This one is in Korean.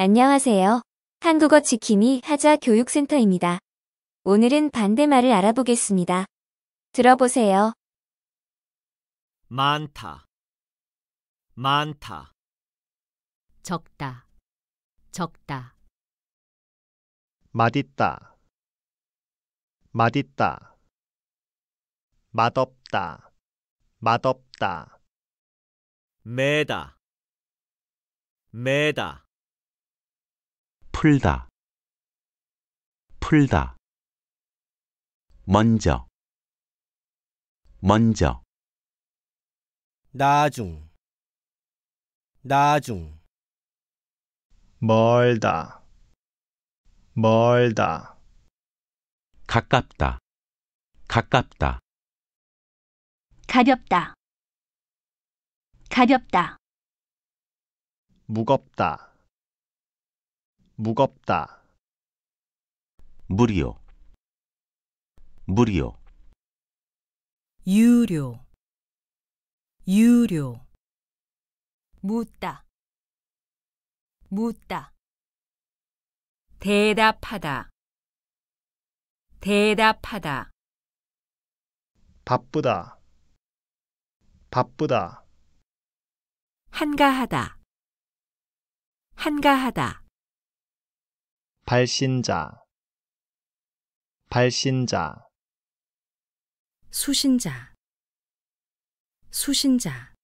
안녕하세요. 한국어 지킴이 하자 교육센터입니다. 오늘은 반대말을 알아보겠습니다. 들어보세요. 많다, 많다, 적다, 적다, 맛있다, 맛있다, 맛없다, 맛없다, 매다, 매다. 풀다 풀다 먼저 먼저 나중 나중 멀다 멀다 가깝다 가깝다 가볍다 가볍다 무겁다 무겁다. 무리요. 무리요. 유료. 유료. 묻다. 묻다. 대답하다. 대답하다. 바쁘다. 바쁘다. 한가하다. 한가하다. 발신자 발신자 수신자 수신자